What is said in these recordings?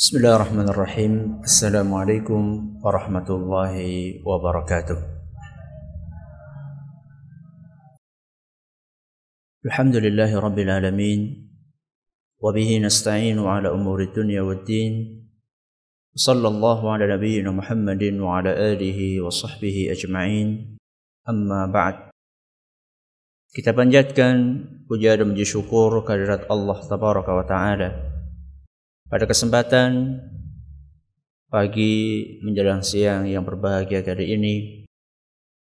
بسم الله الرحمن الرحيم السلام عليكم ورحمة الله وبركاته الحمد لله رب العالمين وبه نستعين على أمور الدنيا والدين صلى الله على نبينا محمد وعلى آله وصحبه أجمعين أما بعد كتابا panjatkan وجاد من puji syukur الله تبارك وتعالى Pada kesempatan pagi menjelang siang yang berbahagia kali ini,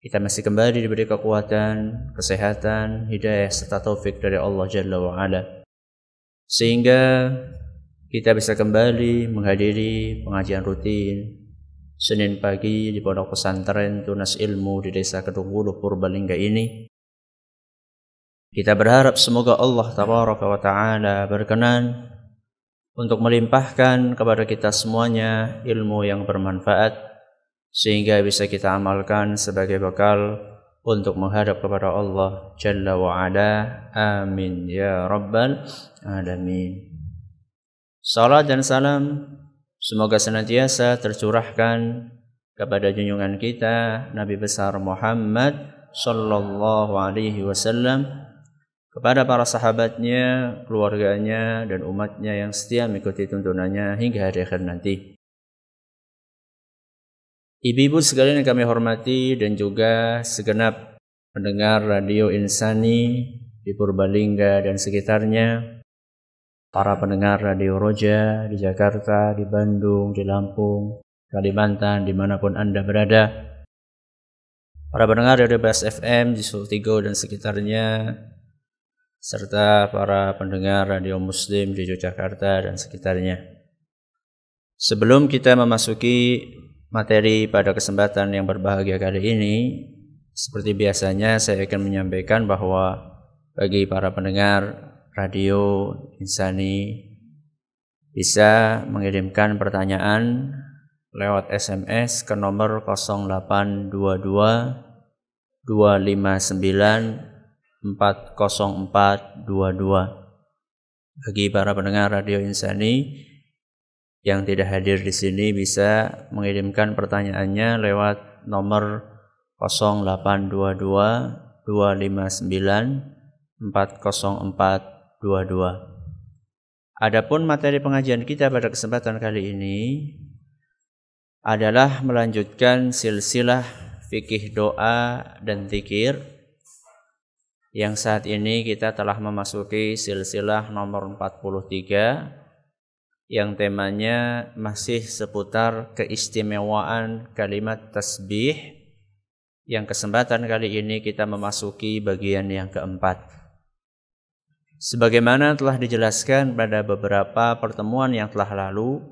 kita masih kembali diberi kekuatan, kesehatan, hidayah serta taufik dari Allah Jalla wa Sehingga kita bisa kembali menghadiri pengajian rutin Senin pagi di Pondok Pesantren Tunas Ilmu di Desa Kedung Purbalingga ini. Kita berharap semoga Allah Ta'ala berkenan untuk melimpahkan kepada kita semuanya ilmu yang bermanfaat sehingga bisa kita amalkan sebagai bekal untuk menghadap kepada Allah Jalla wa Ala. Amin ya rabbal alamin. Salat dan salam semoga senantiasa tercurahkan kepada junjungan kita Nabi besar Muhammad sallallahu alaihi wasallam kepada para sahabatnya, keluarganya, dan umatnya yang setia mengikuti tuntunannya hingga hari akhir nanti. Ibu-ibu sekalian yang kami hormati dan juga segenap pendengar Radio Insani di Purbalingga dan sekitarnya, para pendengar Radio Roja di Jakarta, di Bandung, di Lampung, Kalimantan, dimanapun Anda berada, para pendengar Radio BSFM di Sultigo dan sekitarnya, serta para pendengar Radio Muslim di Yogyakarta dan sekitarnya. Sebelum kita memasuki materi pada kesempatan yang berbahagia kali ini, seperti biasanya saya akan menyampaikan bahwa bagi para pendengar Radio Insani bisa mengirimkan pertanyaan lewat SMS ke nomor 0822 259 40422. Bagi para pendengar Radio Insani yang tidak hadir di sini bisa mengirimkan pertanyaannya lewat nomor 0822 259 40422. Adapun materi pengajian kita pada kesempatan kali ini adalah melanjutkan silsilah fikih doa dan zikir yang saat ini kita telah memasuki silsilah nomor 43 yang temanya masih seputar keistimewaan kalimat tasbih yang kesempatan kali ini kita memasuki bagian yang keempat. Sebagaimana telah dijelaskan pada beberapa pertemuan yang telah lalu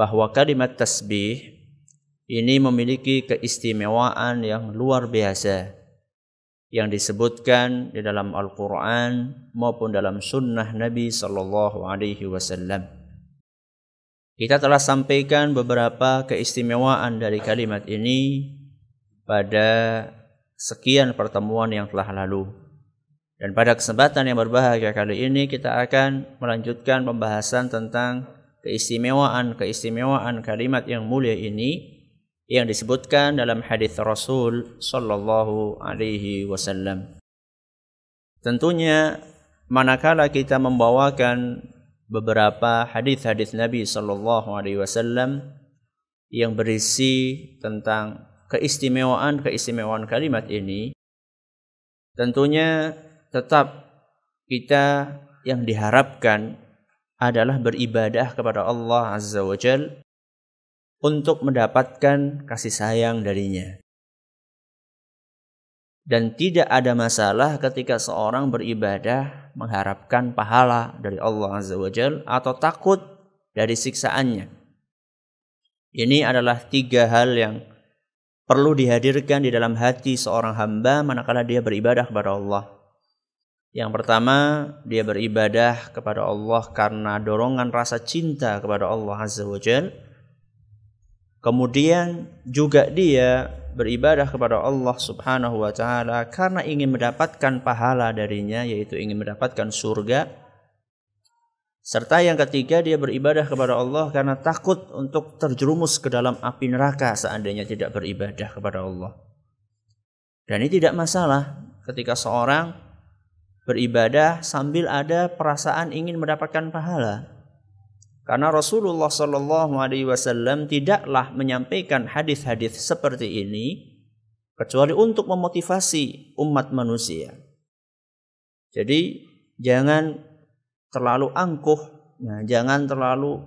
bahwa kalimat tasbih ini memiliki keistimewaan yang luar biasa yang disebutkan di dalam Al-Quran maupun dalam sunnah Nabi Sallallahu Alaihi Wasallam. Kita telah sampaikan beberapa keistimewaan dari kalimat ini pada sekian pertemuan yang telah lalu. Dan pada kesempatan yang berbahagia kali ini kita akan melanjutkan pembahasan tentang keistimewaan-keistimewaan kalimat yang mulia ini yang disebutkan dalam hadis Rasul sallallahu alaihi wasallam. Tentunya manakala kita membawakan beberapa hadis-hadis Nabi sallallahu alaihi wasallam yang berisi tentang keistimewaan-keistimewaan kalimat ini tentunya tetap kita yang diharapkan adalah beribadah kepada Allah Azza wa Jalla untuk mendapatkan kasih sayang darinya. Dan tidak ada masalah ketika seorang beribadah mengharapkan pahala dari Allah Azza wa Jal atau takut dari siksaannya. Ini adalah tiga hal yang perlu dihadirkan di dalam hati seorang hamba manakala dia beribadah kepada Allah. Yang pertama, dia beribadah kepada Allah karena dorongan rasa cinta kepada Allah Azza wa Jalla Kemudian juga dia beribadah kepada Allah Subhanahu wa taala karena ingin mendapatkan pahala darinya yaitu ingin mendapatkan surga serta yang ketiga dia beribadah kepada Allah karena takut untuk terjerumus ke dalam api neraka seandainya tidak beribadah kepada Allah. Dan ini tidak masalah ketika seorang beribadah sambil ada perasaan ingin mendapatkan pahala. Karena Rasulullah Shallallahu Alaihi Wasallam tidaklah menyampaikan hadis-hadis seperti ini kecuali untuk memotivasi umat manusia. Jadi jangan terlalu angkuh, nah, jangan terlalu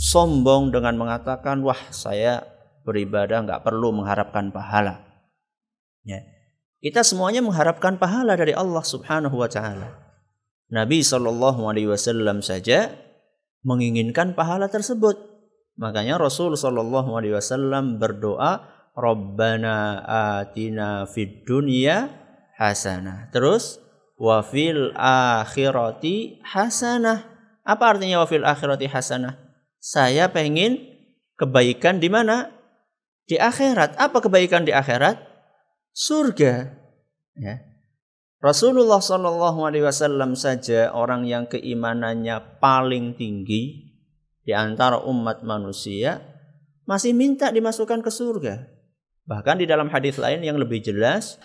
sombong dengan mengatakan wah saya beribadah nggak perlu mengharapkan pahala. Ya. Kita semuanya mengharapkan pahala dari Allah Subhanahu wa taala. Nabi Shallallahu alaihi wasallam saja menginginkan pahala tersebut. Makanya Rasul sallallahu Alaihi Wasallam berdoa, Rabbana atina fid dunya hasanah. Terus wafil akhirati hasanah. Apa artinya wafil akhirati hasanah? Saya pengin kebaikan di mana? Di akhirat. Apa kebaikan di akhirat? Surga. Ya. Rasulullah Shallallahu Alaihi Wasallam saja orang yang keimanannya paling tinggi di antara umat manusia masih minta dimasukkan ke surga. Bahkan di dalam hadis lain yang lebih jelas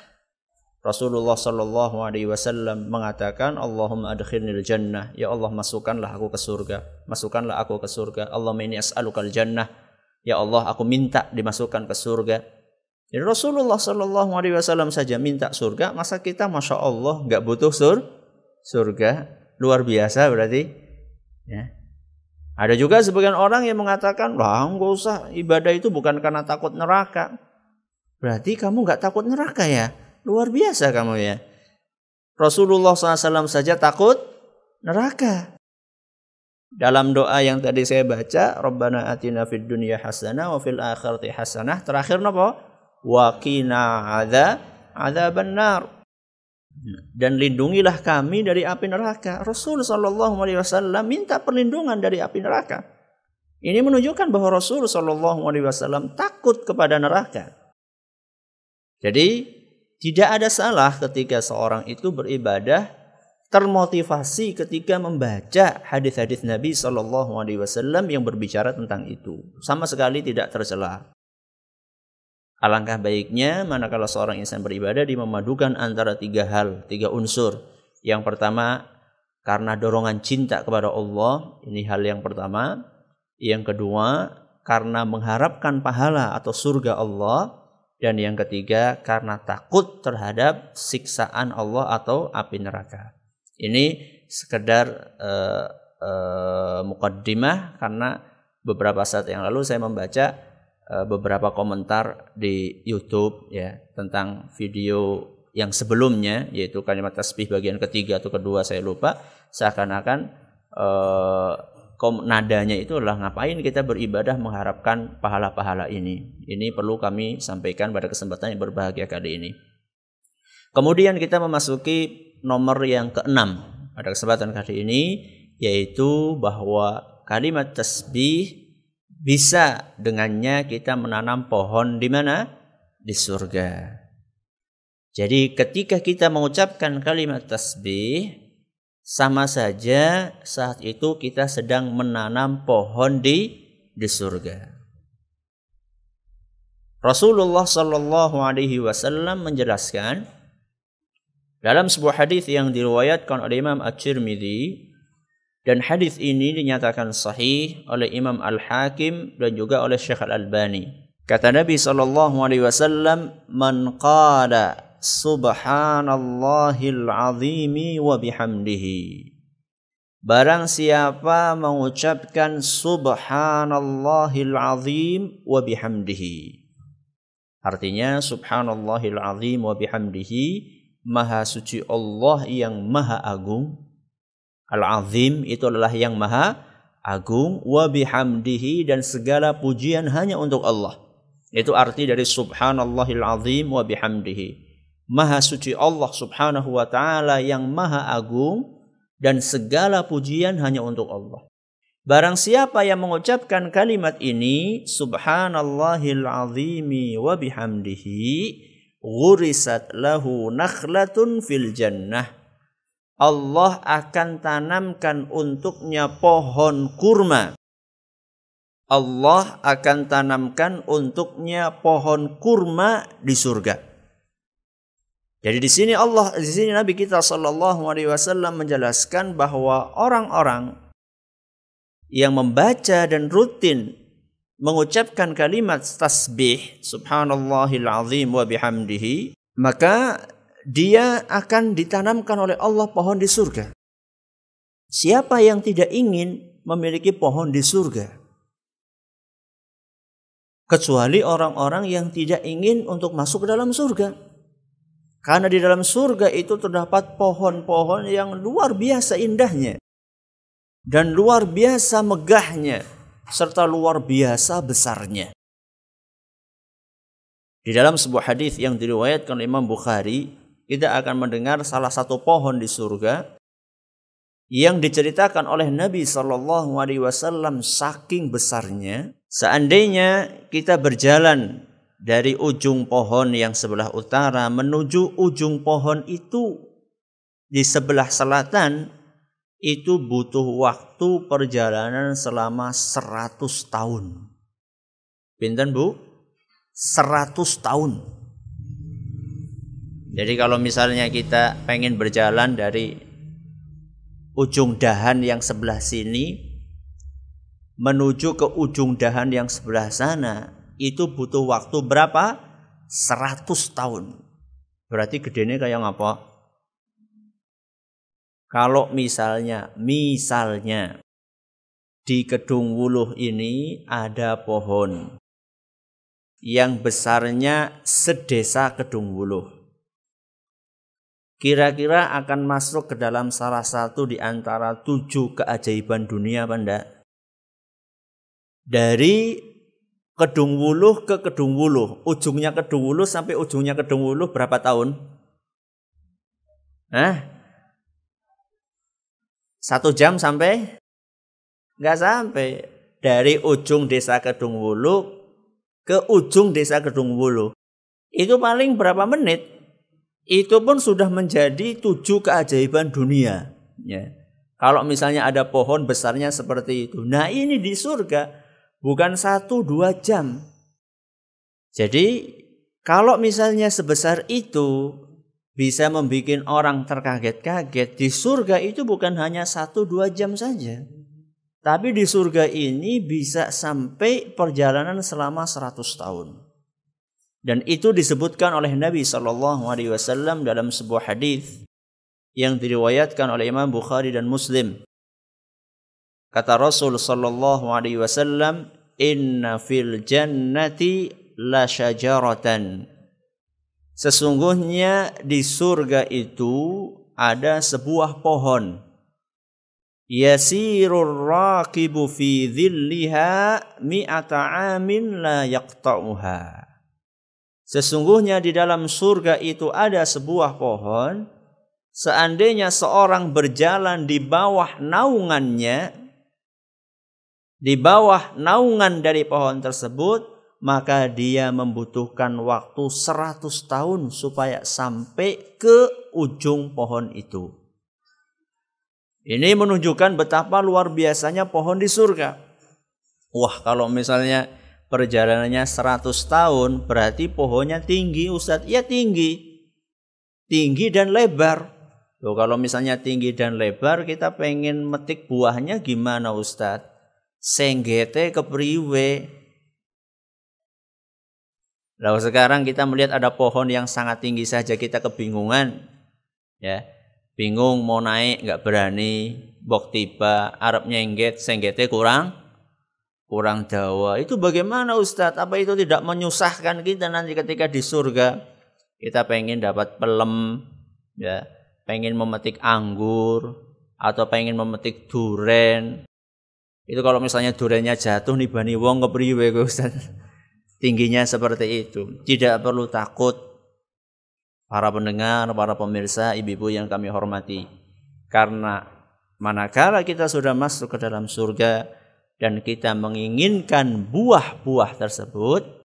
Rasulullah Shallallahu Alaihi Wasallam mengatakan Allahumma adkhilnil jannah ya Allah masukkanlah aku ke surga masukkanlah aku ke surga Allah ini as'alukal jannah ya Allah aku minta dimasukkan ke surga jadi Rasulullah Shallallahu Alaihi Wasallam saja minta surga, masa kita masya Allah nggak butuh sur surga luar biasa berarti. Ya. Ada juga sebagian orang yang mengatakan, wah nggak usah ibadah itu bukan karena takut neraka. Berarti kamu nggak takut neraka ya? Luar biasa kamu ya. Rasulullah SAW saja takut neraka. Dalam doa yang tadi saya baca, Rabbana atina fid dunya hasanah wa fil akhirati hasanah. Terakhir napa? wa qina adza adzaban dan lindungilah kami dari api neraka. Rasul sallallahu Alaihi Wasallam minta perlindungan dari api neraka. Ini menunjukkan bahwa Rasul sallallahu Alaihi Wasallam takut kepada neraka. Jadi tidak ada salah ketika seorang itu beribadah termotivasi ketika membaca hadis-hadis Nabi saw. Alaihi Wasallam yang berbicara tentang itu. Sama sekali tidak tercela. Alangkah baiknya manakala seorang insan beribadah dimemadukan antara tiga hal, tiga unsur. Yang pertama karena dorongan cinta kepada Allah, ini hal yang pertama. Yang kedua karena mengharapkan pahala atau surga Allah dan yang ketiga karena takut terhadap siksaan Allah atau api neraka. Ini sekedar uh, uh, mukaddimah karena beberapa saat yang lalu saya membaca Eh, beberapa komentar di YouTube ya tentang video yang sebelumnya yaitu kalimat tasbih bagian ketiga atau kedua saya lupa seakan-akan eh, nadanya itu adalah ngapain kita beribadah mengharapkan pahala-pahala ini ini perlu kami sampaikan pada kesempatan yang berbahagia kali ini kemudian kita memasuki nomor yang keenam pada kesempatan kali ini yaitu bahwa kalimat tasbih bisa dengannya kita menanam pohon di mana? Di surga. Jadi ketika kita mengucapkan kalimat tasbih, sama saja saat itu kita sedang menanam pohon di di surga. Rasulullah Shallallahu Alaihi Wasallam menjelaskan dalam sebuah hadis yang diriwayatkan oleh Imam At-Tirmidzi dan hadis ini dinyatakan sahih oleh Imam Al-Hakim dan juga oleh Syekh Al-Albani. Kata Nabi sallallahu alaihi wasallam, "Man qala subhanallahil azimi wa bihamdihi." Barang siapa mengucapkan subhanallahil azim wa bihamdihi. Artinya subhanallahil azim wa bihamdihi, maha suci Allah yang maha agung Al-azim itu adalah yang maha agung wa bihamdihi dan segala pujian hanya untuk Allah. Itu arti dari subhanallahil azim wa bihamdihi. Maha suci Allah subhanahu wa ta'ala yang maha agung dan segala pujian hanya untuk Allah. Barang siapa yang mengucapkan kalimat ini subhanallahil azimi wa bihamdihi ghurisat lahu nakhlatun fil jannah Allah akan tanamkan untuknya pohon kurma. Allah akan tanamkan untuknya pohon kurma di surga. Jadi di sini Allah di sini Nabi kita sallallahu Alaihi Wasallam menjelaskan bahwa orang-orang yang membaca dan rutin mengucapkan kalimat tasbih subhanallahil azim wa bihamdihi maka dia akan ditanamkan oleh Allah pohon di surga. Siapa yang tidak ingin memiliki pohon di surga? Kecuali orang-orang yang tidak ingin untuk masuk ke dalam surga. Karena di dalam surga itu terdapat pohon-pohon yang luar biasa indahnya. Dan luar biasa megahnya. Serta luar biasa besarnya. Di dalam sebuah hadis yang diriwayatkan oleh Imam Bukhari kita akan mendengar salah satu pohon di surga yang diceritakan oleh Nabi Shallallahu Alaihi Wasallam saking besarnya, seandainya kita berjalan dari ujung pohon yang sebelah utara menuju ujung pohon itu di sebelah selatan, itu butuh waktu perjalanan selama 100 tahun. Pinten Bu? 100 tahun. Jadi kalau misalnya kita pengen berjalan dari ujung dahan yang sebelah sini menuju ke ujung dahan yang sebelah sana itu butuh waktu berapa? 100 tahun. Berarti gedenya kayak ngapa? Kalau misalnya, misalnya di gedung Wuluh ini ada pohon yang besarnya sedesa gedung Wuluh kira-kira akan masuk ke dalam salah satu di antara tujuh keajaiban dunia apa enggak? Dari Kedung Wuluh ke Kedung Wuluh, ujungnya Kedung Wuluh sampai ujungnya Kedung Wuluh berapa tahun? Hah? Satu jam sampai? Enggak sampai. Dari ujung desa Kedung Wuluh ke ujung desa Kedung Wuluh. Itu paling berapa menit? itu pun sudah menjadi tujuh keajaiban dunia. Ya. Kalau misalnya ada pohon besarnya seperti itu. Nah ini di surga bukan satu dua jam. Jadi kalau misalnya sebesar itu bisa membuat orang terkaget-kaget. Di surga itu bukan hanya satu dua jam saja. Tapi di surga ini bisa sampai perjalanan selama seratus tahun. Dan itu disebutkan oleh Nabi Shallallahu alaihi wasallam dalam sebuah hadis yang diriwayatkan oleh Imam Bukhari dan Muslim. Kata Rasul Shallallahu alaihi wasallam, "Inna fil jannati la syajaratan." Sesungguhnya di surga itu ada sebuah pohon. Yasirur raqibu fi dhilliha mi'ata amin la yaqta'uha. Sesungguhnya di dalam surga itu ada sebuah pohon. Seandainya seorang berjalan di bawah naungannya, di bawah naungan dari pohon tersebut, maka dia membutuhkan waktu seratus tahun supaya sampai ke ujung pohon itu. Ini menunjukkan betapa luar biasanya pohon di surga. Wah, kalau misalnya perjalanannya 100 tahun, berarti pohonnya tinggi Ustadz. Ya tinggi. Tinggi dan lebar. Loh, kalau misalnya tinggi dan lebar, kita pengen metik buahnya gimana Ustadz? Senggete ke kepriwe. Lalu sekarang kita melihat ada pohon yang sangat tinggi saja kita kebingungan. Ya, bingung mau naik nggak berani, bok tiba, arep nyengget, senggete kurang orang Jawa. Itu bagaimana Ustadz? Apa itu tidak menyusahkan kita nanti ketika di surga? Kita pengen dapat pelem, ya, pengen memetik anggur, atau pengen memetik duren. Itu kalau misalnya durennya jatuh nih bani wong kepriwe Ustaz. Tingginya seperti itu. Tidak perlu takut para pendengar, para pemirsa, ibu-ibu yang kami hormati. Karena manakala kita sudah masuk ke dalam surga, dan kita menginginkan buah-buah tersebut,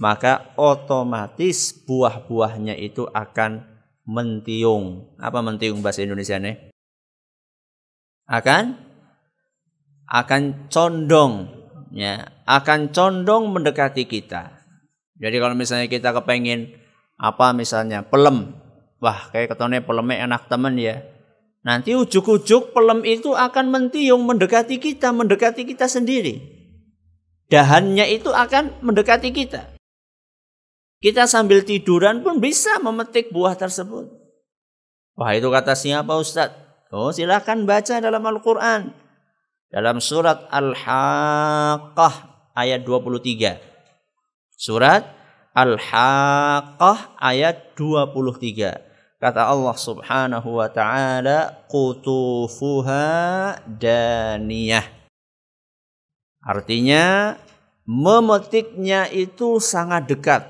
maka otomatis buah-buahnya itu akan mentiung. Apa mentiung bahasa Indonesia nih? Akan akan condong ya, akan condong mendekati kita. Jadi kalau misalnya kita kepengen apa misalnya pelem, wah kayak ketone pelemnya enak temen ya. Nanti ujuk-ujuk pelem itu akan mentiung mendekati kita, mendekati kita sendiri. Dahannya itu akan mendekati kita. Kita sambil tiduran pun bisa memetik buah tersebut. Wah itu kata siapa Ustadz? Oh silahkan baca dalam Al-Quran. Dalam surat Al-Haqqah ayat 23. Surat Al-Haqqah ayat 23. Kata Allah Subhanahu wa taala, "Qutufuha daniyah." Artinya memetiknya itu sangat dekat.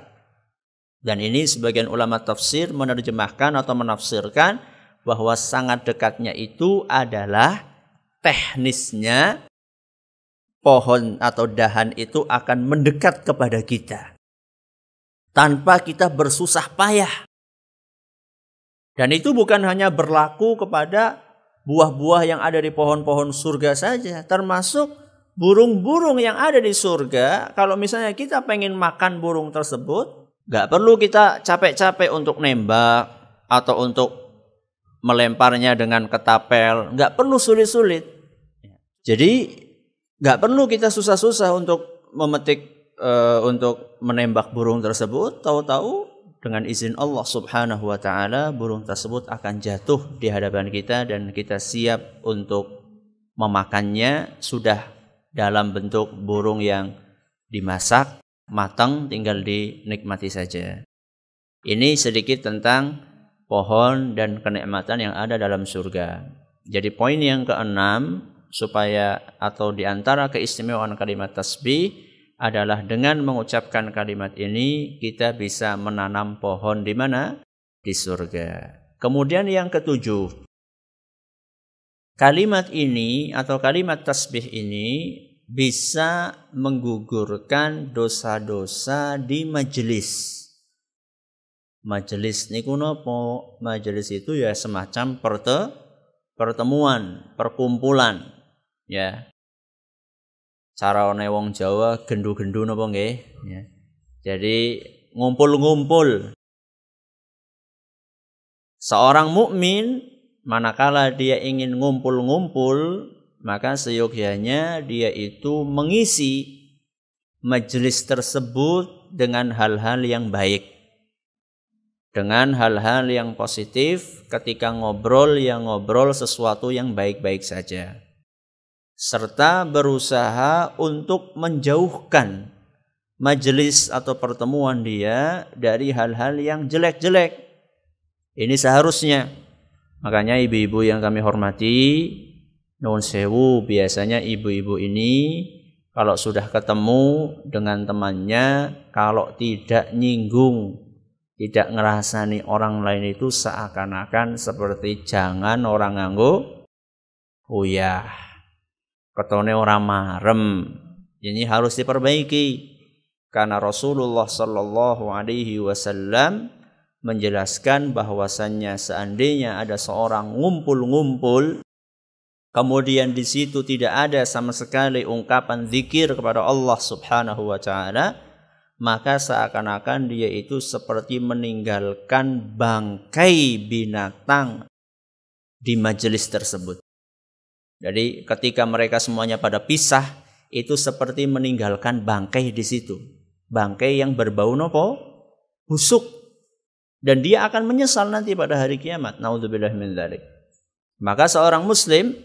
Dan ini sebagian ulama tafsir menerjemahkan atau menafsirkan bahwa sangat dekatnya itu adalah teknisnya pohon atau dahan itu akan mendekat kepada kita tanpa kita bersusah payah. Dan itu bukan hanya berlaku kepada buah-buah yang ada di pohon-pohon surga saja, termasuk burung-burung yang ada di surga. Kalau misalnya kita pengen makan burung tersebut, nggak perlu kita capek-capek untuk nembak atau untuk melemparnya dengan ketapel, nggak perlu sulit-sulit. Jadi nggak perlu kita susah-susah untuk memetik eh, untuk menembak burung tersebut. Tahu-tahu dengan izin Allah Subhanahu wa taala burung tersebut akan jatuh di hadapan kita dan kita siap untuk memakannya sudah dalam bentuk burung yang dimasak matang tinggal dinikmati saja. Ini sedikit tentang pohon dan kenikmatan yang ada dalam surga. Jadi poin yang keenam supaya atau di antara keistimewaan kalimat tasbih adalah dengan mengucapkan kalimat ini kita bisa menanam pohon di mana? Di surga. Kemudian yang ketujuh. Kalimat ini atau kalimat tasbih ini bisa menggugurkan dosa-dosa di majelis. Majelis niku nopo? Majelis itu ya semacam pertemuan, perkumpulan, ya one wong Jawa gendu-gendu napa nggih ya. Jadi ngumpul-ngumpul. Seorang mukmin manakala dia ingin ngumpul-ngumpul, maka seyogianya dia itu mengisi majelis tersebut dengan hal-hal yang baik. Dengan hal-hal yang positif, ketika ngobrol yang ngobrol sesuatu yang baik-baik saja serta berusaha untuk menjauhkan majelis atau pertemuan dia dari hal-hal yang jelek-jelek. Ini seharusnya. Makanya ibu-ibu yang kami hormati, non sewu biasanya ibu-ibu ini kalau sudah ketemu dengan temannya, kalau tidak nyinggung, tidak ngerasani orang lain itu seakan-akan seperti jangan orang nganggu uyah. Oh ketone orang marem. Ini harus diperbaiki. Karena Rasulullah Shallallahu alaihi wasallam menjelaskan bahwasannya seandainya ada seorang ngumpul-ngumpul kemudian di situ tidak ada sama sekali ungkapan zikir kepada Allah Subhanahu wa taala maka seakan-akan dia itu seperti meninggalkan bangkai binatang di majelis tersebut. Jadi ketika mereka semuanya pada pisah, itu seperti meninggalkan bangkai di situ. Bangkai yang berbau nopo, busuk. Dan dia akan menyesal nanti pada hari kiamat. Naudzubillah min dzalik. Maka seorang muslim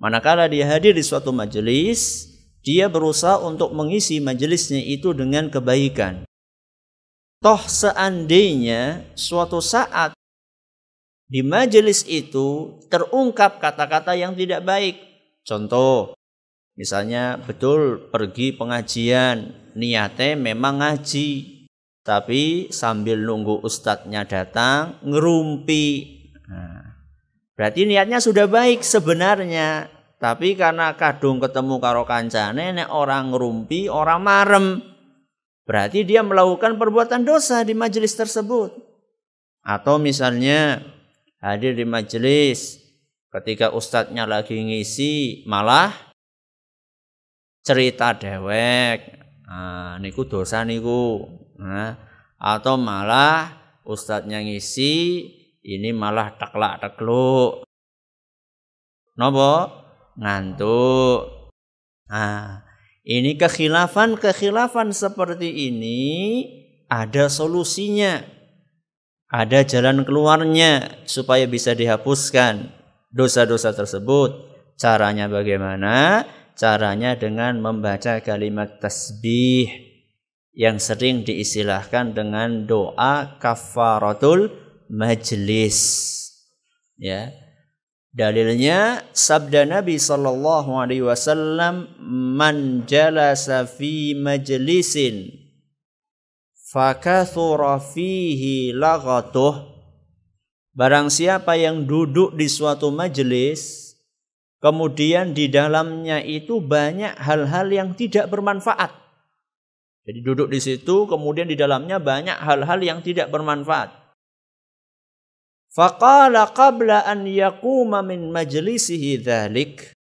manakala dia hadir di suatu majelis, dia berusaha untuk mengisi majelisnya itu dengan kebaikan. Toh seandainya suatu saat di majelis itu terungkap kata-kata yang tidak baik. Contoh, misalnya betul pergi pengajian, niatnya memang ngaji. Tapi sambil nunggu ustadznya datang, ngerumpi. Nah, berarti niatnya sudah baik sebenarnya. Tapi karena kadung ketemu karo kancane, nenek orang ngerumpi, orang marem. Berarti dia melakukan perbuatan dosa di majelis tersebut. Atau misalnya hadir di majelis ketika ustadznya lagi ngisi malah cerita dewek nah, niku dosa niku nah, atau malah ustadznya ngisi ini malah taklak takluk nopo ngantuk nah ini kekhilafan kekhilafan seperti ini ada solusinya ada jalan keluarnya supaya bisa dihapuskan dosa-dosa tersebut. Caranya bagaimana? Caranya dengan membaca kalimat tasbih yang sering diistilahkan dengan doa kafaratul majlis. Ya. Dalilnya sabda Nabi sallallahu alaihi wasallam man jalasa fi majlisin fakathura fihi lagatuh barang siapa yang duduk di suatu majelis kemudian di dalamnya itu banyak hal-hal yang tidak bermanfaat jadi duduk di situ kemudian di dalamnya banyak hal-hal yang tidak bermanfaat faqala qabla an yaquma min majlisihi dhalik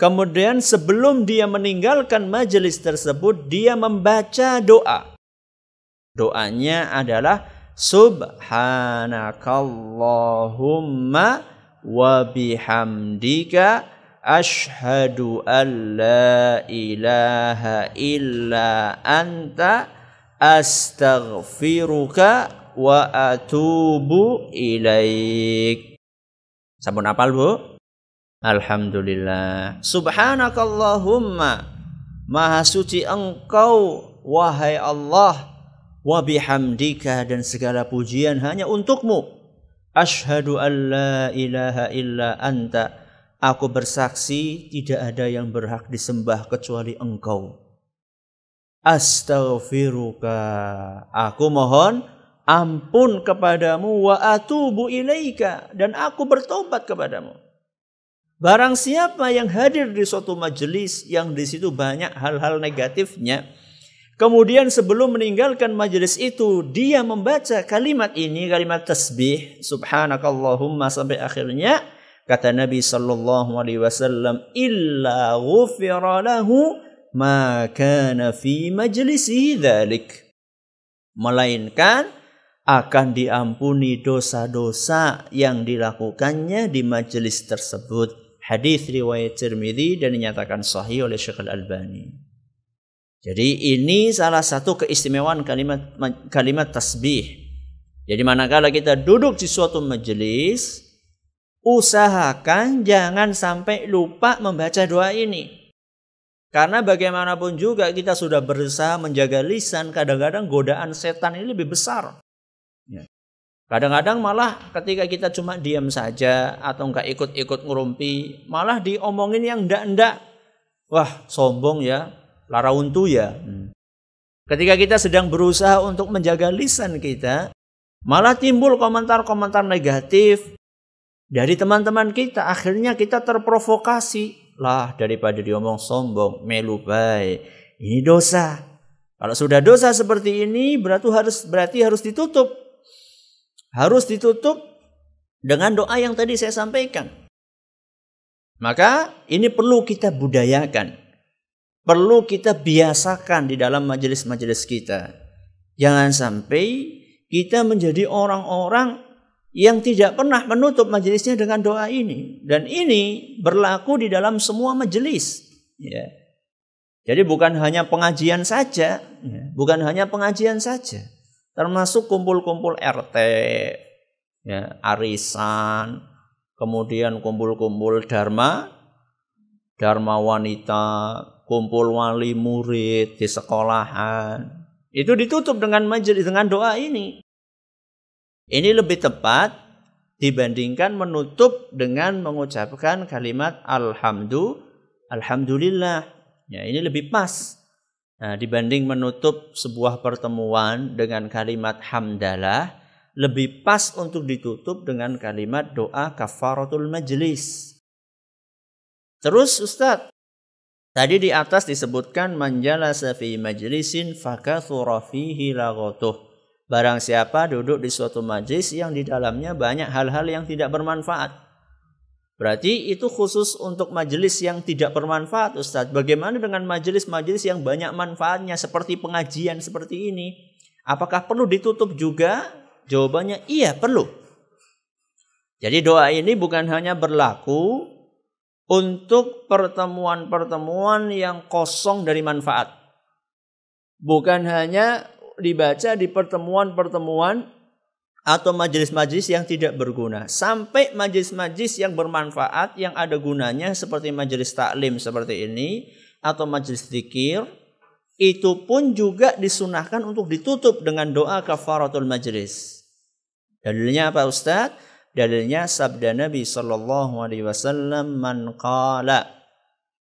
Kemudian sebelum dia meninggalkan majelis tersebut, dia membaca doa. Doanya adalah subhanakallahumma wa bihamdika ashhadu an la ilaha illa anta astaghfiruka wa atubu ilaik. Sampun apal, Bu? Alhamdulillah. Subhanakallahumma Maha suci engkau wahai Allah wa bihamdika dan segala pujian hanya untukmu. Ashadu an la ilaha illa anta. Aku bersaksi tidak ada yang berhak disembah kecuali engkau. Astaghfiruka. Aku mohon ampun kepadamu wa atubu ilaika. Dan aku bertobat kepadamu. Barang siapa yang hadir di suatu majelis yang di situ banyak hal-hal negatifnya, Kemudian sebelum meninggalkan majelis itu dia membaca kalimat ini kalimat tasbih subhanakallahumma sampai akhirnya kata Nabi sallallahu alaihi wasallam illa ghufira lahu ma kana fi majlisihi dzalik melainkan akan diampuni dosa-dosa yang dilakukannya di majelis tersebut. Hadis riwayat Tirmidzi dan dinyatakan sahih oleh Syekh Al-Albani. Jadi ini salah satu keistimewaan kalimat kalimat tasbih. Jadi manakala kita duduk di suatu majelis, usahakan jangan sampai lupa membaca doa ini. Karena bagaimanapun juga kita sudah berusaha menjaga lisan, kadang-kadang godaan setan ini lebih besar. Ya. Kadang-kadang malah ketika kita cuma diam saja atau nggak ikut-ikut ngerumpi, malah diomongin yang ndak-ndak. Wah, sombong ya ya hmm. Ketika kita sedang berusaha untuk menjaga lisan kita, malah timbul komentar-komentar negatif dari teman-teman kita. Akhirnya kita terprovokasi. Lah, daripada diomong sombong, melu baik. Ini dosa. Kalau sudah dosa seperti ini, berarti harus berarti harus ditutup. Harus ditutup dengan doa yang tadi saya sampaikan. Maka ini perlu kita budayakan perlu kita biasakan di dalam majelis-majelis kita. Jangan sampai kita menjadi orang-orang yang tidak pernah menutup majelisnya dengan doa ini dan ini berlaku di dalam semua majelis ya jadi bukan hanya pengajian saja ya. bukan hanya pengajian saja termasuk kumpul-kumpul RT ya arisan kemudian kumpul-kumpul dharma dharma wanita, kumpul wali murid di sekolahan. Itu ditutup dengan majelis dengan doa ini. Ini lebih tepat dibandingkan menutup dengan mengucapkan kalimat alhamdu alhamdulillah. Ya, ini lebih pas. Nah, dibanding menutup sebuah pertemuan dengan kalimat hamdalah, lebih pas untuk ditutup dengan kalimat doa kafaratul majelis. Terus Ustadz, tadi di atas disebutkan manjala safi majlisin fakathura fihi lagotuh. Barang siapa duduk di suatu majlis yang di dalamnya banyak hal-hal yang tidak bermanfaat. Berarti itu khusus untuk majelis yang tidak bermanfaat Ustadz. Bagaimana dengan majelis-majelis yang banyak manfaatnya seperti pengajian seperti ini? Apakah perlu ditutup juga? Jawabannya iya perlu. Jadi doa ini bukan hanya berlaku untuk pertemuan-pertemuan yang kosong dari manfaat. Bukan hanya dibaca di pertemuan-pertemuan atau majelis-majelis yang tidak berguna. Sampai majelis-majelis yang bermanfaat, yang ada gunanya seperti majelis taklim seperti ini, atau majelis zikir, itu pun juga disunahkan untuk ditutup dengan doa kafaratul majelis. Dalilnya apa Ustadz? Dalilnya sabda Nabi sallallahu alaihi wasallam man qala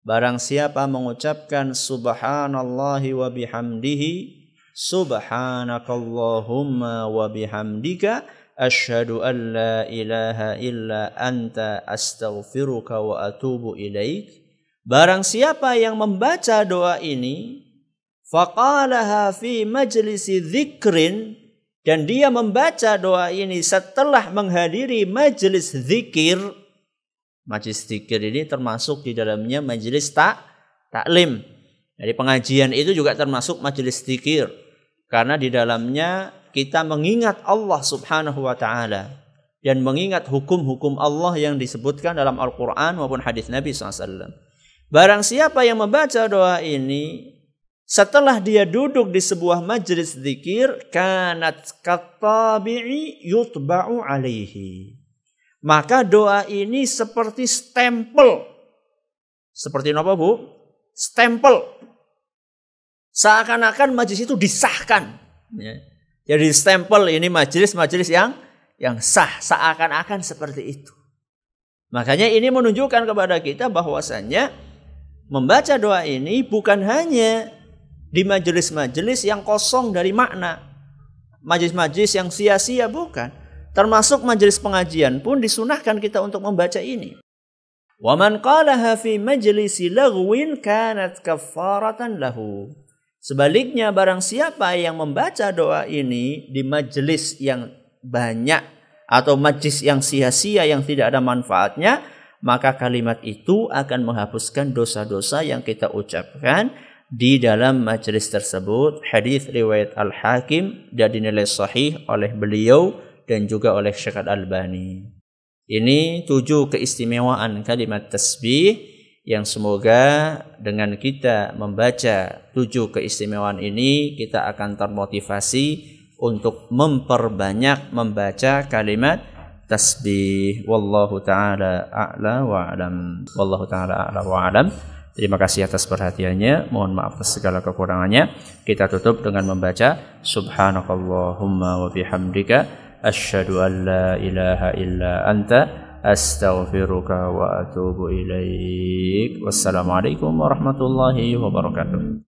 Barang siapa mengucapkan subhanallahi wa bihamdihi subhanakallahumma wa bihamdika asyhadu an la ilaha illa anta astaghfiruka wa atubu ilaik Barang siapa yang membaca doa ini faqalaha fi majlisi dzikrin dan dia membaca doa ini setelah menghadiri majelis zikir majelis zikir ini termasuk di dalamnya majelis tak taklim jadi pengajian itu juga termasuk majelis zikir karena di dalamnya kita mengingat Allah Subhanahu wa taala dan mengingat hukum-hukum Allah yang disebutkan dalam Al-Qur'an maupun hadis Nabi SAW. Barang siapa yang membaca doa ini setelah dia duduk di sebuah majelis zikir, kanat katabi'i yutba'u alaihi. Maka doa ini seperti stempel. Seperti apa bu? Stempel. Seakan-akan majlis itu disahkan. Ya. Jadi stempel ini majelis-majelis yang yang sah. Seakan-akan seperti itu. Makanya ini menunjukkan kepada kita bahwasannya membaca doa ini bukan hanya di majelis-majelis yang kosong dari makna. Majelis-majelis yang sia-sia bukan. Termasuk majelis pengajian pun disunahkan kita untuk membaca ini. Waman qalaha fi majlisi lagwin kanat kafaratan lahu. Sebaliknya barang siapa yang membaca doa ini di majelis yang banyak atau majelis yang sia-sia yang tidak ada manfaatnya, maka kalimat itu akan menghapuskan dosa-dosa yang kita ucapkan di dalam majelis tersebut hadis riwayat Al Hakim dan dinilai sahih oleh beliau dan juga oleh Syekh Al bani Ini tujuh keistimewaan kalimat tasbih yang semoga dengan kita membaca tujuh keistimewaan ini kita akan termotivasi untuk memperbanyak membaca kalimat tasbih wallahu taala a'la wa alam wallahu taala a'la wa alam Terima kasih atas perhatiannya. Mohon maaf atas segala kekurangannya. Kita tutup dengan membaca Subhanakallahumma wa bihamdika asyhadu an la ilaha illa anta astaghfiruka wa atubu ilaik. Wassalamualaikum warahmatullahi wabarakatuh.